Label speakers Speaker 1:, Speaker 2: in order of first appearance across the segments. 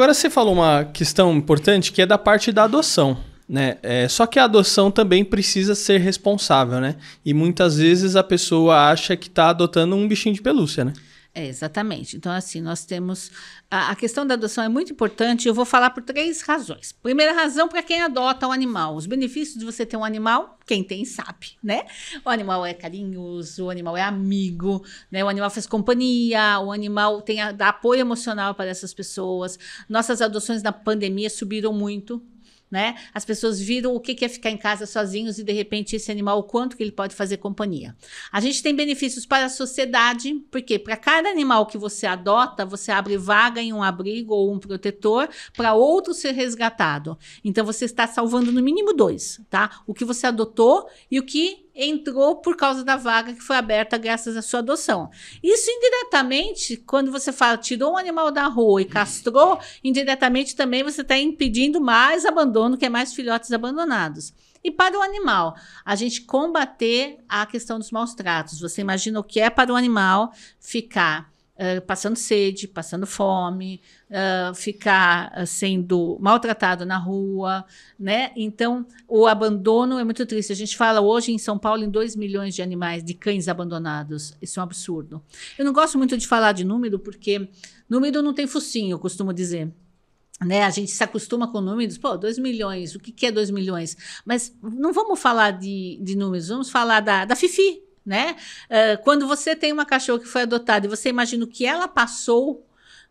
Speaker 1: Agora você falou uma questão importante que é da parte da adoção. Né? É, só que a adoção também precisa ser responsável, né? E muitas vezes a pessoa acha que está adotando um bichinho de pelúcia, né? É, exatamente. Então, assim, nós temos. A, a, questão da adoção é muito importante. Eu vou falar por três razões. Primeira razão, para quem adota o um animal. Os benefícios de você ter um animal, quem tem sabe, né? O animal é carinhoso, o animal é amigo, né? O animal faz companhia, o animal tem a, dá apoio emocional para essas pessoas. Nossas adoções na pandemia subiram muito, né? As pessoas viram o que é ficar em casa sozinhos e de repente esse animal, o quanto que ele pode fazer companhia. A gente tem benefícios para a sociedade, porque para cada animal que você adota, você abre vaga em um abrigo ou um protetor para outro ser resgatado. Então você está salvando no mínimo dois, tá? O que você adotou e o que entrou por causa da vaga que foi aberta graças à sua adoção. Isso indiretamente, quando você fala tirou um animal da rua e castrou, indiretamente também você está impedindo mais abandono, que é mais filhotes abandonados. E para o animal, a gente combater a questão dos maus tratos. Você imagina o que é para o animal ficar ah, passando sede, passando fome, uh, ficar ah, sendo maltratado na rua, né? Então, o abandono é muito triste. A gente fala hoje em São Paulo em 2 milhões de animais, de cães abandonados. Isso é um absurdo. Eu não gosto muito de falar de número, porque número não tem focinho, eu costumo dizer né? A gente se acostuma com números, pô, 2 milhões, o que, que é 2 milhões? Mas não vamos falar de, de números, vamos falar da, da Fifi, né? Uh, quando você tem uma cachorra que foi adotada e você imagina o que ela passou,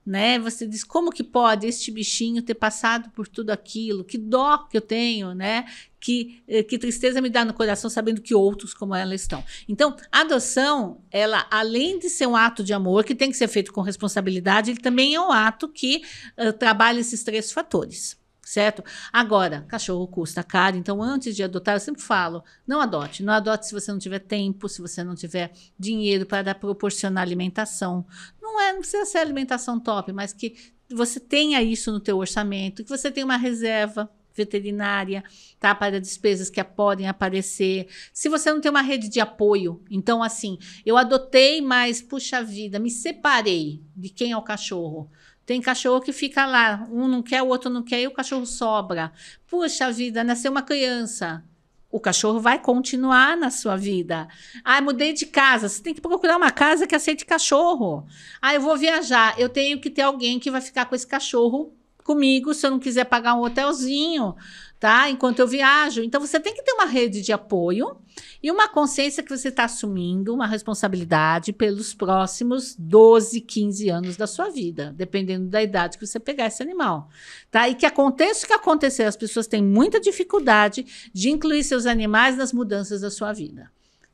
Speaker 1: né? Você diz como que pode este bichinho ter passado por tudo aquilo? Que dó que eu tenho, né? Que, eh, que tristeza me dá no coração sabendo que outros como ela estão. Então, a adoção, ela além de ser um ato de amor que tem que ser feito com responsabilidade, ele também é um ato que uh, trabalha esses três fatores certo? Agora, cachorro custa caro, então antes de adotar, eu sempre falo, não adote. Não adote se você não tiver tempo, se você não tiver dinheiro para proporcionar alimentação. Não é, não precisa ser alimentação top, mas que você tenha isso no teu orçamento, que você tenha uma reserva veterinária, tá? Para despesas que podem aparecer. Se você não tem uma rede de apoio, então assim, eu adotei, mas puxa vida, me separei de quem é o cachorro. Tem cachorro que fica lá, um não quer, o outro não quer, e o cachorro sobra. Puxa vida, nasceu uma criança. O cachorro vai continuar na sua vida. Ah, mudei de casa. Você tem que procurar uma casa que aceite cachorro. Ah, eu vou viajar. Eu tenho que ter alguém que vai ficar com esse cachorro comigo se eu não quiser pagar um hotelzinho tá? Enquanto eu viajo. Então você tem que ter uma rede de apoio e uma consciência que você está assumindo uma responsabilidade pelos próximos 12, 15 anos da sua vida, dependendo da idade que você pegar esse animal, tá? E que aconteça o que acontecer, as pessoas têm muita dificuldade de incluir seus animais nas mudanças da sua vida.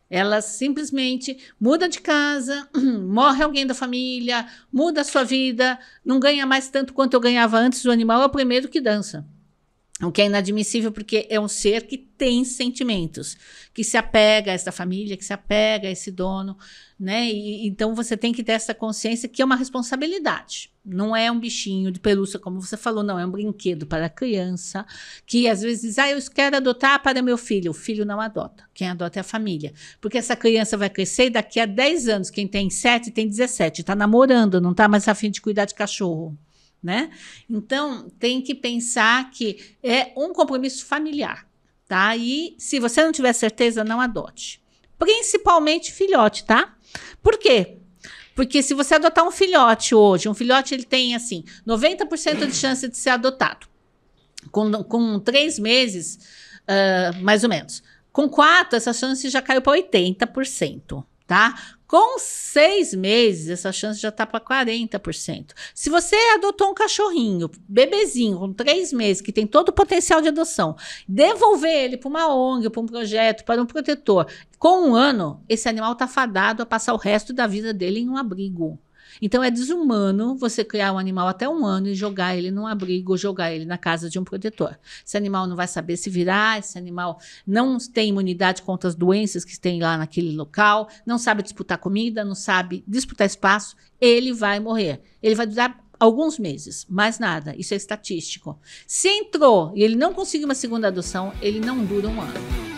Speaker 1: Elas simplesmente muda de casa, morre alguém da família, muda a sua vida, não ganha mais tanto quanto eu ganhava antes. O animal é o primeiro que dança. O que é inadmissível porque é um ser que tem sentimentos, que se apega a essa família, que se apega a esse dono, né? E, então você tem que ter essa consciência que é uma responsabilidade. Não é um bichinho de pelúcia, como você falou, não, é um brinquedo para a criança, que às vezes diz, ah, eu quero adotar para meu filho. O filho não adota, quem adota é a família. Porque essa criança vai crescer e daqui a 10 anos, quem tem 7 tem 17, está namorando, não está mais afim de cuidar de cachorro né? Então, tem que pensar que é um compromisso familiar, tá? E se você não tiver certeza, não adote. Principalmente filhote, tá? Por quê? Porque se você adotar um filhote hoje, um filhote ele tem assim 90% de chance de ser adotado. Com, com três meses, uh, mais ou menos. Com quatro, essa chance já caiu para 80%, tá? Com seis meses, essa chance já está para 40%. Se você adotou um cachorrinho, bebezinho, com três meses, que tem todo o potencial de adoção, devolver ele para uma ONG, para um projeto, para um protetor, com um ano, esse animal está fadado a passar o resto da vida dele em um abrigo. Então é desumano você criar um animal até um ano e jogar ele num abrigo ou jogar ele na casa de um protetor. Esse animal não vai saber se virar, esse animal não tem imunidade contra as doenças que tem lá naquele local, não sabe disputar comida, não sabe disputar espaço, ele vai morrer. Ele vai durar alguns meses, mais nada. Isso é estatístico. Se entrou e ele não conseguiu uma segunda adoção, ele não dura um ano.